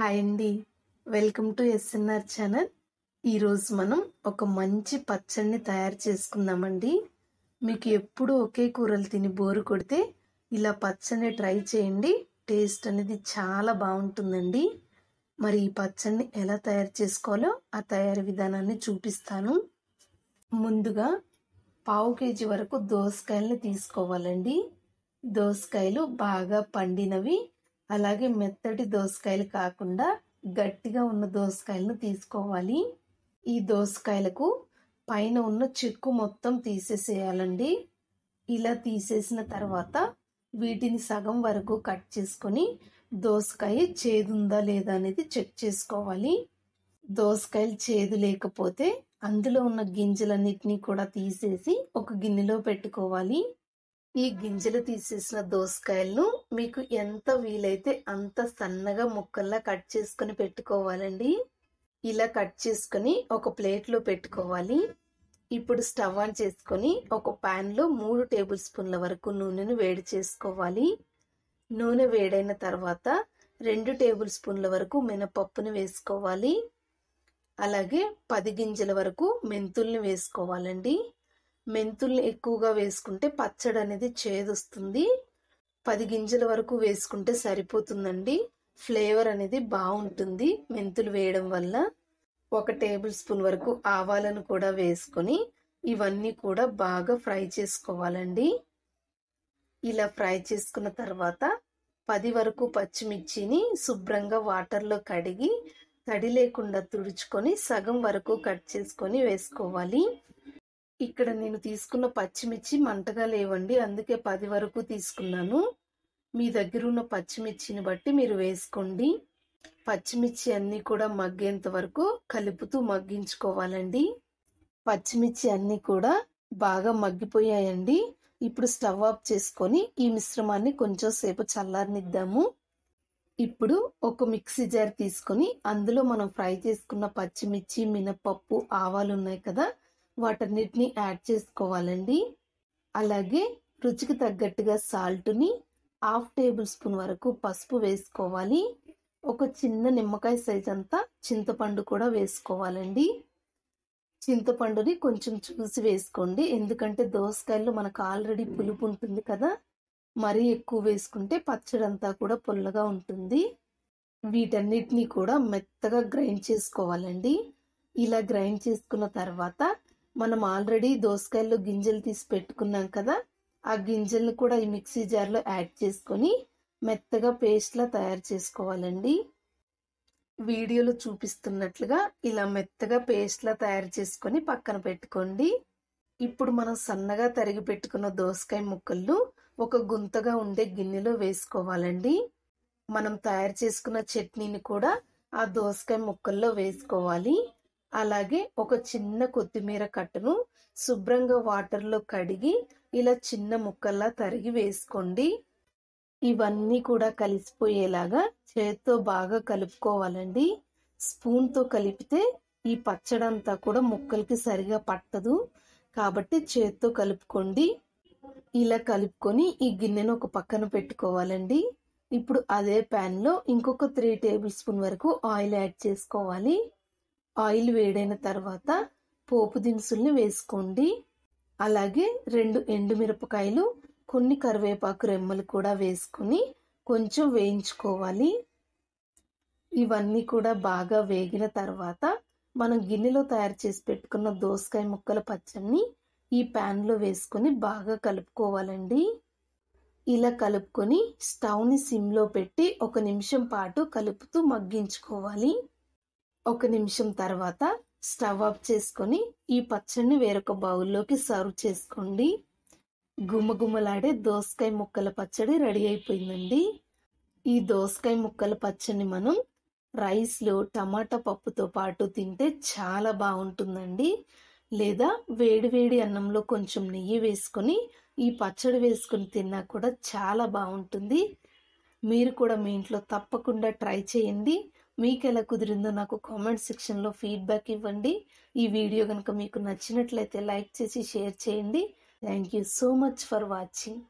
hi అండి welcome to SNR channel ఈరోజు మనం ఒక మంచి పచ్చడిని తయారు చేసుకుందామండి మీకు ఎప్పుడు ఒకే కూరలు తిని బోరు కొడితే ఇలా పచ్చడిని ట్రై చేయండి టేస్ట్ అనేది చాలా బాగుంటుందండి మరి ఈ పచ్చడిని ఎలా తయారు చేసుకోవాలో ఆ తయారీ విధానాన్ని చూపిస్తాను ముందుగా పావు కేజీ వరకు దోసకాయలని తీసుకోవాలండి దోసకాయలు బాగా పండినవి అలాగే మెత్తటి దోసకాయలు కాకుండా గట్టిగా ఉన్న దోసకాయలను తీసుకోవాలి ఈ దోసకాయలకు పైన ఉన్న చెక్కు మొత్తం తీసేసేయాలండి ఇలా తీసేసిన తర్వాత వీటిని సగం వరకు కట్ చేసుకొని దోసకాయ చేదుందా లేదా అనేది చెక్ చేసుకోవాలి దోసకాయలు చేదు లేకపోతే అందులో ఉన్న గింజలన్నిటినీ కూడా తీసేసి ఒక గిన్నెలో పెట్టుకోవాలి ఈ గింజలు తీసేసిన దోసకాయలను మీకు ఎంత వీలైతే అంత సన్నగా ముక్కల్లా కట్ చేసుకుని పెట్టుకోవాలండి ఇలా కట్ చేసుకుని ఒక ప్లేట్లో పెట్టుకోవాలి ఇప్పుడు స్టవ్ ఆన్ చేసుకొని ఒక ప్యాన్లో మూడు టేబుల్ స్పూన్ల వరకు నూనెను వేడి చేసుకోవాలి నూనె వేడైన తర్వాత రెండు టేబుల్ స్పూన్ల వరకు మినపప్పును వేసుకోవాలి అలాగే పది గింజల వరకు మెంతుల్ని వేసుకోవాలండి మెంతుల్ని ఎక్కువగా వేసుకుంటే పచ్చడి అనేది చేదొస్తుంది పది గింజల వరకు వేసుకుంటే సరిపోతుందండి ఫ్లేవర్ అనేది బాగుంటుంది మెంతులు వేయడం వల్ల ఒక టేబుల్ స్పూన్ వరకు ఆవాలను కూడా వేసుకొని ఇవన్నీ కూడా బాగా ఫ్రై చేసుకోవాలండి ఇలా ఫ్రై చేసుకున్న తర్వాత పది వరకు పచ్చిమిర్చిని శుభ్రంగా వాటర్లో కడిగి తడి లేకుండా తుడుచుకొని సగం వరకు కట్ చేసుకొని వేసుకోవాలి ఇక్కడ నేను తీసుకున్న పచ్చిమిర్చి మంటగా లేవండి అందుకే పది వరకు తీసుకున్నాను మీ దగ్గర ఉన్న పచ్చిమిర్చిని బట్టి మీరు వేసుకోండి పచ్చిమిర్చి అన్నీ కూడా మగ్గేంత వరకు కలుపుతూ మగ్గించుకోవాలండి పచ్చిమిర్చి అన్నీ కూడా బాగా మగ్గిపోయాయండి ఇప్పుడు స్టవ్ ఆఫ్ చేసుకొని ఈ మిశ్రమాన్ని కొంచెం సేపు చల్లారనిద్దాము ఇప్పుడు ఒక మిక్సీ జార్ తీసుకొని అందులో మనం ఫ్రై చేసుకున్న పచ్చిమిర్చి మినపప్పు ఆవాలు ఉన్నాయి కదా వాటన్నిటిని యాడ్ చేసుకోవాలండి అలాగే రుచికి తగ్గట్టుగా సాల్ట్ని హాఫ్ టేబుల్ స్పూన్ వరకు పసుపు వేసుకోవాలి ఒక చిన్న నిమ్మకాయ సైజ్ అంతా చింతపండు కూడా వేసుకోవాలండి చింతపండుని కొంచెం చూసి వేసుకోండి ఎందుకంటే దోసకాయలు మనకు ఆల్రెడీ పులుపు ఉంటుంది కదా మరీ ఎక్కువ వేసుకుంటే పచ్చడి అంతా కూడా పుల్లగా ఉంటుంది వీటన్నిటినీ కూడా మెత్తగా గ్రైండ్ చేసుకోవాలండి ఇలా గ్రైండ్ చేసుకున్న తర్వాత మనం ఆల్రెడీ దోసకాయల్లో గింజలు తీసి పెట్టుకున్నాం కదా ఆ గింజల్ని కూడా ఈ మిక్సీ జార్లో యాడ్ చేసుకొని మెత్తగా పేస్ట్లా తయారు చేసుకోవాలండి వీడియోలో చూపిస్తున్నట్లుగా ఇలా మెత్తగా పేస్ట్లా తయారు చేసుకొని పక్కన పెట్టుకోండి ఇప్పుడు మనం సన్నగా తరిగి పెట్టుకున్న దోసకాయ ముక్కలు ఒక గుంతగా ఉండే గిన్నెలో వేసుకోవాలండి మనం తయారు చేసుకున్న చట్నీని కూడా ఆ దోసకాయ ముక్కల్లో వేసుకోవాలి అలాగే ఒక చిన్న కొత్తిమీర కట్టను శుభ్రంగా వాటర్లో కడిగి ఇలా చిన్న ముక్కల్లా తరిగి వేసుకోండి ఇవన్నీ కూడా కలిసిపోయేలాగా చేతితో బాగా కలుపుకోవాలండి స్పూన్తో కలిపితే ఈ పచ్చడంతా కూడా ముక్కలకి సరిగా పట్టదు కాబట్టి చేతితో కలుపుకోండి ఇలా కలుపుకొని ఈ గిన్నెను ఒక పక్కన పెట్టుకోవాలండి ఇప్పుడు అదే ప్యాన్లో ఇంకొక త్రీ టేబుల్ స్పూన్ వరకు ఆయిల్ యాడ్ చేసుకోవాలి ఆయిల్ వేడైన తర్వాత పోపు దినుసుల్ని వేసుకోండి అలాగే రెండు ఎండుమిరపకాయలు కొన్ని కరివేపాకు రెమ్మలు కూడా వేసుకుని కొంచెం వేయించుకోవాలి ఇవన్నీ కూడా బాగా వేగిన తర్వాత మనం గిన్నెలో తయారు చేసి పెట్టుకున్న దోసకాయ ముక్కల పచ్చడిని ఈ ప్యాన్లో వేసుకొని బాగా కలుపుకోవాలండి ఇలా కలుపుకొని స్టవ్ని సిమ్లో పెట్టి ఒక నిమిషం పాటు కలుపుతూ మగ్గించుకోవాలి ఒక నిమిషం తర్వాత స్టవ్ ఆఫ్ చేసుకొని ఈ పచ్చడిని వేరొక బౌల్లోకి సర్వ్ చేసుకోండి గుమగుమలాడే దోసకాయ ముక్కల పచ్చడి రెడీ అయిపోయిందండి ఈ దోసకాయ ముక్కల పచ్చడిని మనం రైస్లో టమాటా పప్పుతో పాటు తింటే చాలా బాగుంటుందండి లేదా వేడివేడి అన్నంలో కొంచెం నెయ్యి వేసుకొని ఈ పచ్చడి వేసుకొని తిన్నా కూడా చాలా బాగుంటుంది మీరు కూడా మీ ఇంట్లో తప్పకుండా ట్రై చేయండి మీకు ఎలా కుదిరిందో నాకు కామెంట్ సెక్షన్లో ఫీడ్బ్యాక్ ఇవ్వండి ఈ వీడియో కనుక మీకు నచ్చినట్లయితే లైక్ చేసి షేర్ చేయండి thank you so much for watching